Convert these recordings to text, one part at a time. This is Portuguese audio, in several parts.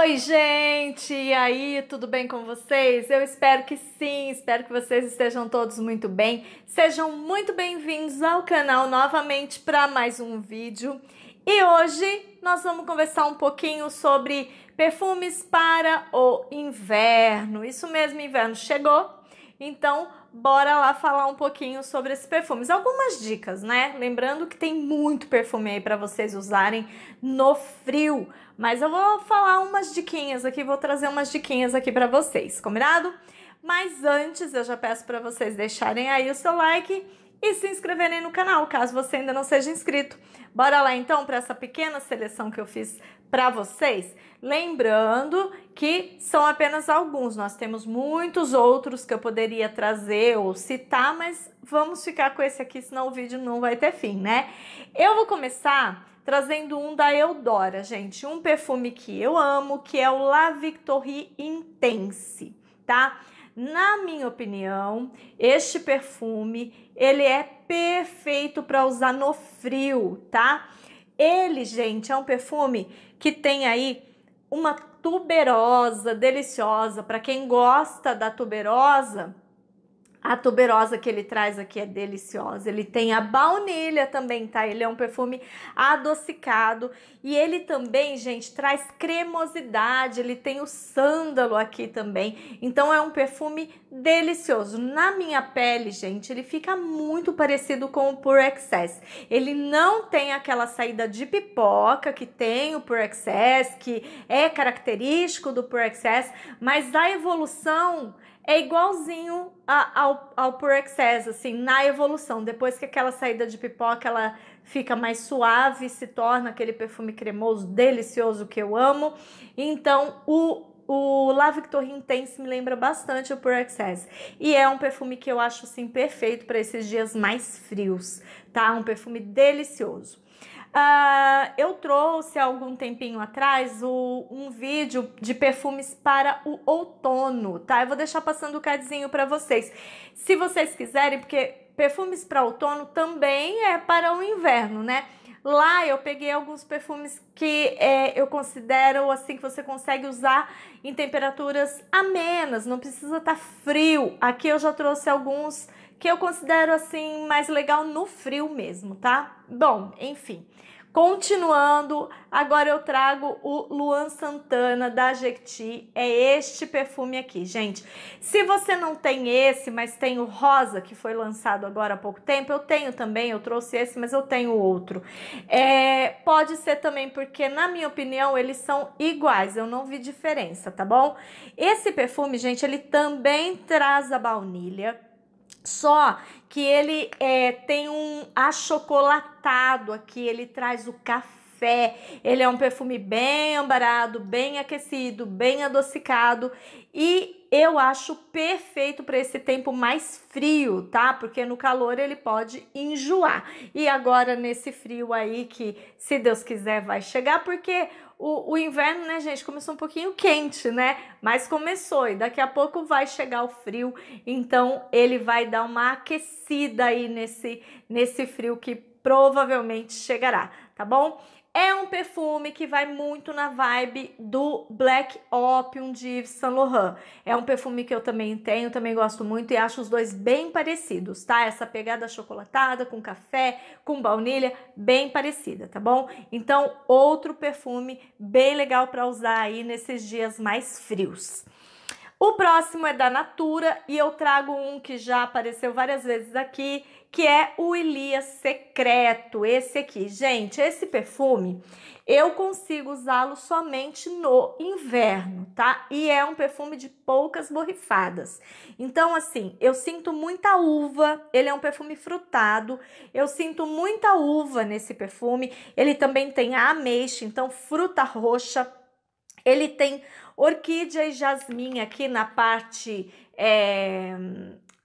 Oi, gente! E aí, tudo bem com vocês? Eu espero que sim, espero que vocês estejam todos muito bem. Sejam muito bem-vindos ao canal novamente para mais um vídeo. E hoje nós vamos conversar um pouquinho sobre perfumes para o inverno. Isso mesmo, inverno chegou então, bora lá falar um pouquinho sobre esses perfumes. Algumas dicas, né? Lembrando que tem muito perfume aí para vocês usarem no frio, mas eu vou falar umas diquinhas aqui, vou trazer umas diquinhas aqui para vocês, combinado? Mas antes, eu já peço para vocês deixarem aí o seu like e se inscreverem no canal, caso você ainda não seja inscrito. Bora lá então para essa pequena seleção que eu fiz para vocês. Lembrando que são apenas alguns, nós temos muitos outros que eu poderia trazer ou citar, mas vamos ficar com esse aqui, senão o vídeo não vai ter fim, né? Eu vou começar trazendo um da Eudora, gente, um perfume que eu amo, que é o La Victorie Intense, tá? Na minha opinião, este perfume, ele é perfeito para usar no frio, tá? Ele, gente, é um perfume que tem aí uma tuberosa deliciosa. Para quem gosta da tuberosa, a tuberosa que ele traz aqui é deliciosa. Ele tem a baunilha também, tá? Ele é um perfume adocicado e ele também, gente, traz cremosidade. Ele tem o sândalo aqui também. Então é um perfume delicioso. Na minha pele, gente, ele fica muito parecido com o Pur Excess. Ele não tem aquela saída de pipoca que tem o Pur Excess, que é característico do Pur Excess, mas a evolução é igualzinho a, ao, ao Pure Excess, assim, na evolução. Depois que aquela saída de pipoca, ela fica mais suave, se torna aquele perfume cremoso, delicioso que eu amo. Então, o o La Victor Intense me lembra bastante o Pure Excess. E é um perfume que eu acho assim perfeito para esses dias mais frios, tá? Um perfume delicioso. Uh, eu trouxe há algum tempinho atrás o, um vídeo de perfumes para o outono, tá? Eu vou deixar passando o cardzinho para vocês. Se vocês quiserem, porque perfumes para outono também é para o inverno, né? Lá eu peguei alguns perfumes que é, eu considero assim que você consegue usar em temperaturas amenas, não precisa estar tá frio. Aqui eu já trouxe alguns que eu considero assim mais legal no frio mesmo, tá? Bom, enfim. Continuando, agora eu trago o Luan Santana da Jequiti, é este perfume aqui, gente. Se você não tem esse, mas tem o rosa, que foi lançado agora há pouco tempo, eu tenho também, eu trouxe esse, mas eu tenho outro. É, pode ser também porque, na minha opinião, eles são iguais, eu não vi diferença, tá bom? Esse perfume, gente, ele também traz a baunilha, só que ele é, tem um achocolatado aqui, ele traz o café. Ele é um perfume bem ambarado, bem aquecido, bem adocicado e eu acho perfeito para esse tempo mais frio, tá? Porque no calor ele pode enjoar. E agora nesse frio aí que, se Deus quiser, vai chegar, porque o, o, inverno, né, gente, começou um pouquinho quente, né? Mas começou e daqui a pouco vai chegar o frio, então ele vai dar uma aquecida aí nesse, nesse frio que provavelmente chegará, tá bom? É um perfume que vai muito na vibe do Black Opium de Saint Laurent. É um perfume que eu também tenho, também gosto muito e acho os dois bem parecidos, tá? Essa pegada chocolatada com café, com baunilha, bem parecida, tá bom? Então, outro perfume bem legal para usar aí nesses dias mais frios. O próximo é da Natura e eu trago um que já apareceu várias vezes aqui, que é o Elias Secreto, esse aqui. Gente, esse perfume eu consigo usá-lo somente no inverno, tá? E é um perfume de poucas borrifadas. Então, assim, eu sinto muita uva, ele é um perfume frutado, eu sinto muita uva nesse perfume. Ele também tem ameixa, então fruta roxa. Ele tem orquídea e jasmim aqui na parte é,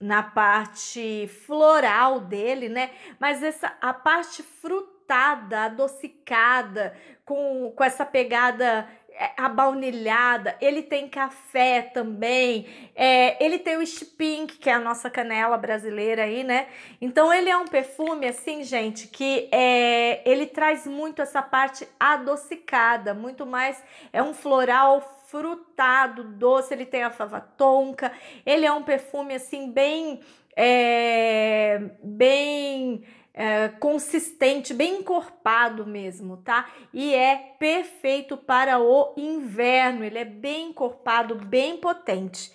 na parte floral dele, né? Mas essa a parte frutada, adocicada, com, com essa pegada é, a baunilhada ele tem café também, é, ele tem o Spink, que é a nossa canela brasileira aí, né? Então ele é um perfume assim, gente, que é, ele traz muito essa parte adocicada, muito mais é um floral frutado, doce, ele tem a fava tonka, ele é um perfume assim bem é, bem é, consistente, bem encorpado mesmo, tá? E é perfeito para o inverno, ele é bem encorpado, bem potente.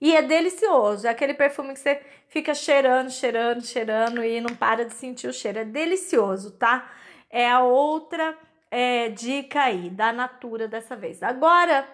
E é delicioso, é aquele perfume que você fica cheirando, cheirando, cheirando e não para de sentir o cheiro. É delicioso, tá? É a outra é, dica aí da Natura dessa vez. Agora,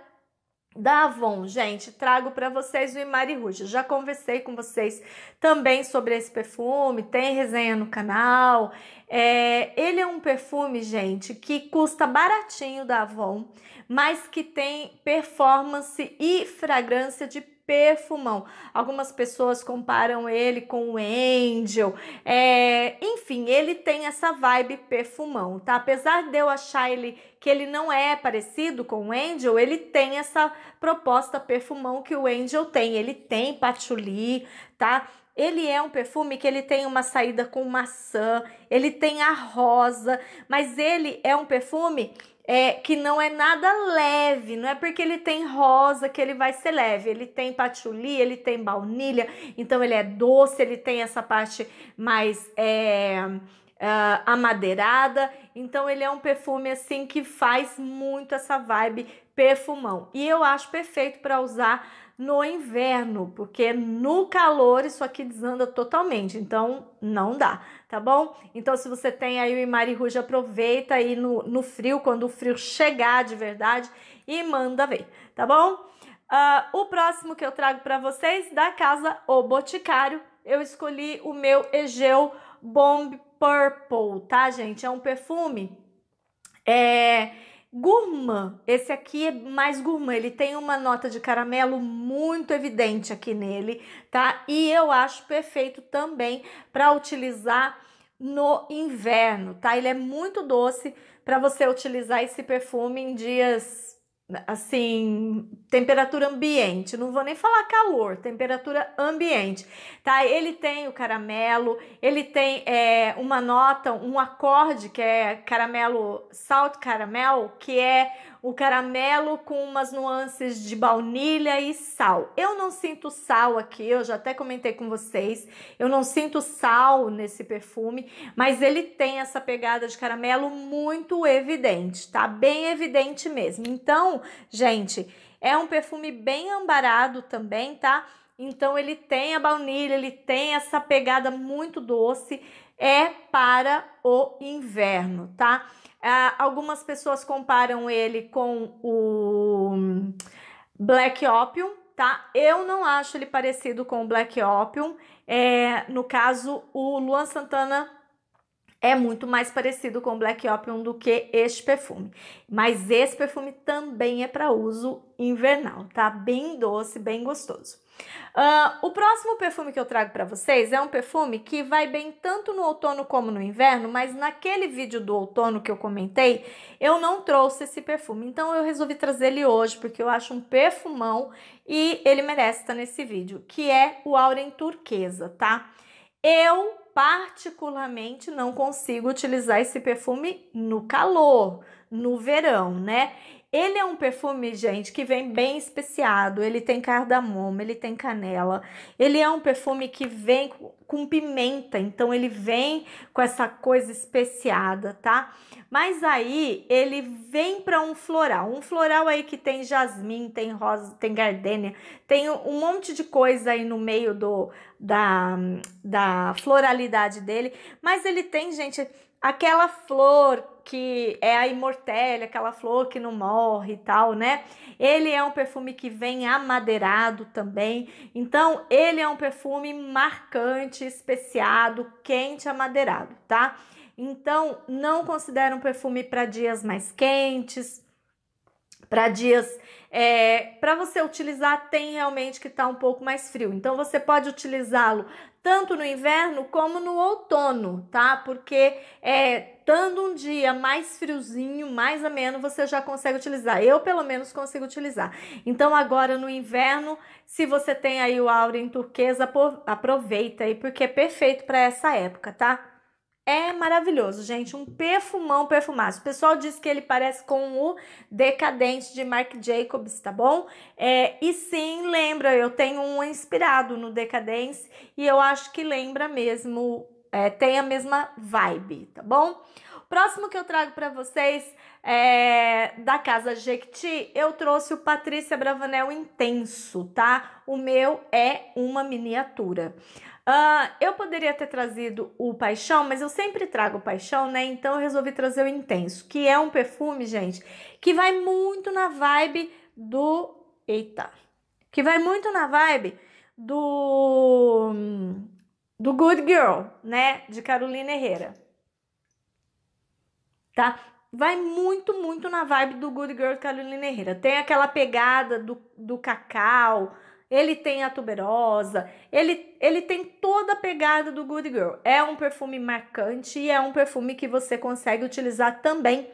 da Avon, gente, trago para vocês o Imari Rouge. Já conversei com vocês também sobre esse perfume, tem resenha no canal. É, ele é um perfume, gente, que custa baratinho da Avon, mas que tem performance e fragrância de perfumão. Algumas pessoas comparam ele com o Angel. É, enfim, ele tem essa vibe perfumão, tá? Apesar de eu achar ele que ele não é parecido com o Angel, ele tem essa proposta perfumão que o Angel tem. Ele tem patchouli, tá? Ele é um perfume que ele tem uma saída com maçã, ele tem a rosa, mas ele é um perfume é, que não é nada leve, não é porque ele tem rosa que ele vai ser leve, ele tem patchouli, ele tem baunilha, então ele é doce, ele tem essa parte mais é, uh, amadeirada. Então ele é um perfume assim que faz muito essa vibe perfumão. E eu acho perfeito para usar no inverno, porque no calor isso aqui desanda totalmente, então não dá, tá bom? Então se você tem aí o Imari Ruge, aproveita aí no, no frio, quando o frio chegar de verdade e manda ver, tá bom? Uh, o próximo que eu trago para vocês da casa O Boticário, eu escolhi o meu Egeu Bomb Purple, tá, gente? É um perfume é, gourmand. Esse aqui é mais gourmand. Ele tem uma nota de caramelo muito evidente aqui nele, tá? E eu acho perfeito também para utilizar no inverno, tá? Ele é muito doce para você utilizar esse perfume em dias assim, temperatura ambiente, não vou nem falar calor, temperatura ambiente, tá? Ele tem o caramelo, ele tem é, uma nota, um acorde que é caramelo, salt caramel, que é o caramelo com umas nuances de baunilha e sal. Eu não sinto sal aqui, eu já até comentei com vocês, eu não sinto sal nesse perfume, mas ele tem essa pegada de caramelo muito evidente, tá? Bem evidente mesmo. Então, gente, é um perfume bem ambarado também, tá? Então ele tem a baunilha, ele tem essa pegada muito doce, é para o inverno, tá? Ah, algumas pessoas comparam ele com o Black Opium, tá? Eu não acho ele parecido com o Black Opium. É, no caso, o Luan Santana é muito mais parecido com Black Opium do que este perfume. Mas esse perfume também é para uso invernal, tá? Bem doce, bem gostoso. Uh, o próximo perfume que eu trago para vocês é um perfume que vai bem tanto no outono como no inverno, mas naquele vídeo do outono que eu comentei, eu não trouxe esse perfume. Então eu resolvi trazer ele hoje porque eu acho um perfumão e ele merece estar nesse vídeo, que é o Auren Turquesa, tá? Eu particularmente não consigo utilizar esse perfume no calor, no verão, né? Ele é um perfume, gente, que vem bem especiado. Ele tem cardamomo, ele tem canela. Ele é um perfume que vem com pimenta, então ele vem com essa coisa especiada, tá? Mas aí ele vem para um floral, um floral aí que tem jasmim, tem rosa, tem gardênia, tem um monte de coisa aí no meio do da, da floralidade dele. Mas ele tem, gente, aquela flor que é a imortelha, aquela flor que não morre e tal, né? Ele é um perfume que vem amadeirado também. Então, ele é um perfume marcante, especiado, quente, amadeirado, tá? Então, não considera um perfume para dias mais quentes, para dias é, para você utilizar tem realmente que estar tá um pouco mais frio. Então você pode utilizá-lo tanto no inverno como no outono, tá? Porque é, estando um dia mais friozinho, mais ameno, você já consegue utilizar. Eu, pelo menos, consigo utilizar. Então, agora no inverno, se você tem aí o aura em turquesa, aproveita aí, porque é perfeito para essa época, tá? É maravilhoso, gente. Um perfumão perfumaço. O pessoal diz que ele parece com o Decadente de Marc Jacobs, tá bom? É, e sim, lembra, eu tenho um inspirado no Decadence e eu acho que lembra mesmo, é, tem a mesma vibe, tá bom? Próximo que eu trago para vocês é, da casa Jequiti, eu trouxe o Patrícia Bravanel Intenso, tá? O meu é uma miniatura. Uh, eu poderia ter trazido o Paixão, mas eu sempre trago o Paixão, né? Então eu resolvi trazer o Intenso, que é um perfume, gente, que vai muito na vibe do. Eita! Que vai muito na vibe do. Do Good Girl, né? De Carolina Herrera. Tá? Vai muito, muito na vibe do Good Girl de Carolina Herrera. Tem aquela pegada do, do cacau ele tem a tuberosa, ele, ele tem toda a pegada do Good Girl. É um perfume marcante e é um perfume que você consegue utilizar também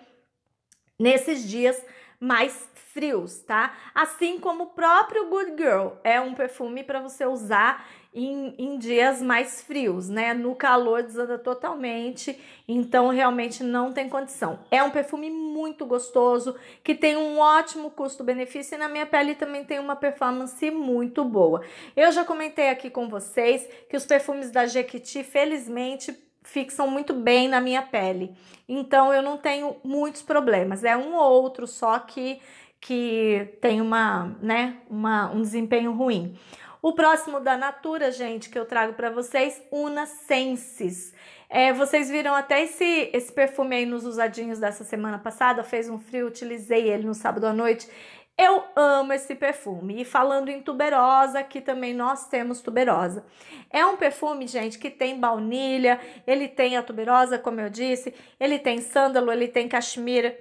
nesses dias mais frios, tá? Assim como o próprio Good Girl é um perfume para você usar em, em, dias mais frios, né? No calor desanda totalmente, então realmente não tem condição. É um perfume muito gostoso, que tem um ótimo custo-benefício e na minha pele também tem uma performance muito boa. Eu já comentei aqui com vocês que os perfumes da Jequiti, felizmente, fixam muito bem na minha pele. Então eu não tenho muitos problemas. É um ou outro só que que tem uma, né, uma, um desempenho ruim. O próximo da Natura, gente, que eu trago para vocês, Una Senses. É, vocês viram até esse, esse perfume aí nos usadinhos dessa semana passada, fez um frio, utilizei ele no sábado à noite eu amo esse perfume. E falando em tuberosa, que também nós temos tuberosa. É um perfume, gente, que tem baunilha, ele tem a tuberosa, como eu disse, ele tem sândalo, ele tem cachemira.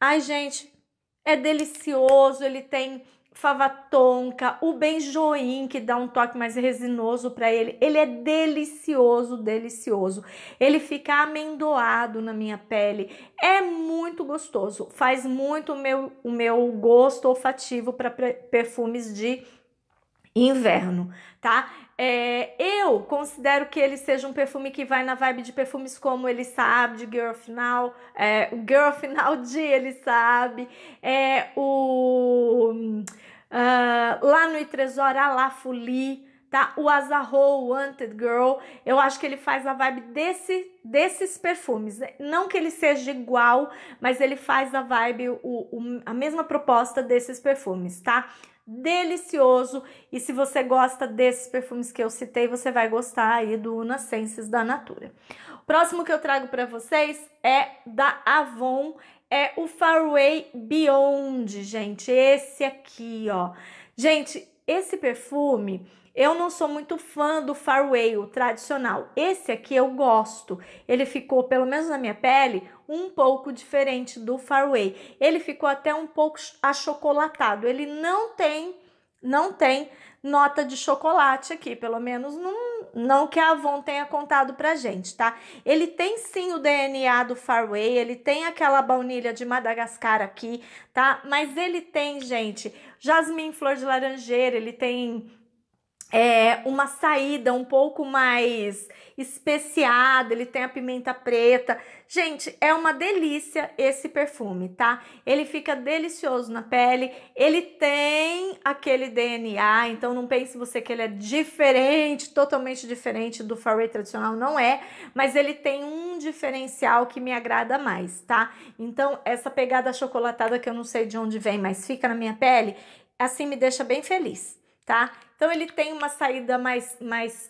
Ai, gente, é delicioso, ele tem fava tonka, o benjoim que dá um toque mais resinoso para ele. Ele é delicioso, delicioso. Ele fica amendoado na minha pele. É muito gostoso. Faz muito o meu, o meu gosto olfativo para perfumes de inverno, tá? É, eu considero que ele seja um perfume que vai na vibe de perfumes como Ele Sabe, de Girl Final, é, o Girl Final de Ele Sabe, é, o Uh, lá no Itresor, Fuli tá? O Azarro, o Wanted Girl, eu acho que ele faz a vibe desse, desses perfumes. Não que ele seja igual, mas ele faz a vibe, o, o, a mesma proposta desses perfumes, tá? Delicioso! E se você gosta desses perfumes que eu citei, você vai gostar aí do Una da Natura. O próximo que eu trago para vocês é da Avon é o Faraway Beyond, gente. Esse aqui, ó. Gente, esse perfume, eu não sou muito fã do Faraway, o tradicional. Esse aqui eu gosto. Ele ficou, pelo menos na minha pele, um pouco diferente do Faraway. Ele ficou até um pouco achocolatado. Ele não tem, não tem nota de chocolate aqui, pelo menos não, não que a Avon tenha contado pra gente, tá? Ele tem sim o DNA do Farway, ele tem aquela baunilha de Madagascar aqui, tá? Mas ele tem, gente, jasmim flor de laranjeira, ele tem é, uma saída um pouco mais especiada, ele tem a pimenta preta. Gente, é uma delícia esse perfume, tá? Ele fica delicioso na pele, ele tem aquele DNA, então não pense você que ele é diferente, totalmente diferente do Fairway tradicional, não é, mas ele tem um diferencial que me agrada mais, tá? Então, essa pegada chocolatada que eu não sei de onde vem, mas fica na minha pele, assim me deixa bem feliz tá? Então ele tem uma saída mais, mais,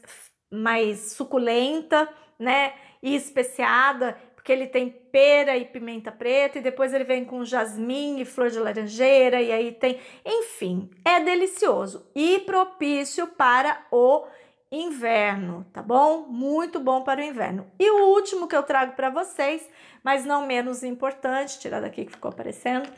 mais suculenta, né? E especiada, porque ele tem pera e pimenta preta, e depois ele vem com jasmim e flor de laranjeira, e aí tem. Enfim, é delicioso e propício para o inverno, tá bom? Muito bom para o inverno. E o último que eu trago para vocês, mas não menos importante, tirar daqui que ficou aparecendo,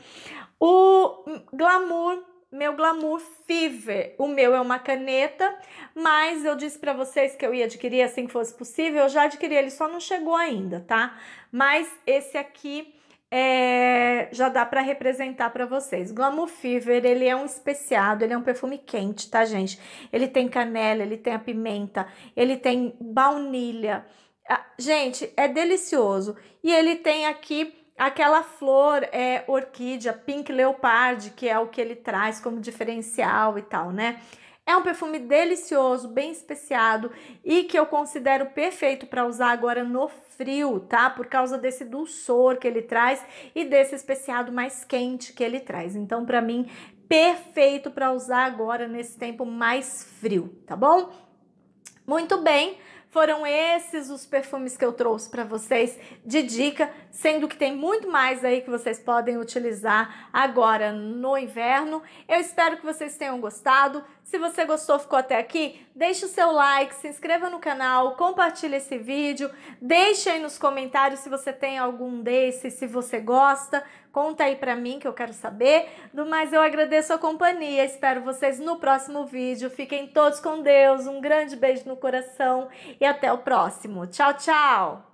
o glamour meu Glamour Fever. O meu é uma caneta, mas eu disse para vocês que eu ia adquirir assim que fosse possível. Eu já adquiri, ele só não chegou ainda, tá? Mas esse aqui é, já dá para representar para vocês. Glamour Fever, ele é um especiado, ele é um perfume quente, tá, gente? Ele tem canela, ele tem a pimenta, ele tem baunilha. Ah, gente, é delicioso. E ele tem aqui Aquela flor é orquídea pink leopard, que é o que ele traz como diferencial e tal, né? É um perfume delicioso, bem especiado e que eu considero perfeito para usar agora no frio, tá? Por causa desse dulçor que ele traz e desse especiado mais quente que ele traz. Então, para mim, perfeito para usar agora nesse tempo mais frio, tá bom? Muito bem. Foram esses os perfumes que eu trouxe para vocês de dica, sendo que tem muito mais aí que vocês podem utilizar agora no inverno. Eu espero que vocês tenham gostado. Se você gostou, ficou até aqui, deixe o seu like, se inscreva no canal, compartilhe esse vídeo, deixe aí nos comentários se você tem algum desses, se você gosta, Conta aí para mim que eu quero saber. Do mais, eu agradeço a companhia. Espero vocês no próximo vídeo. Fiquem todos com Deus. Um grande beijo no coração e até o próximo. Tchau, tchau!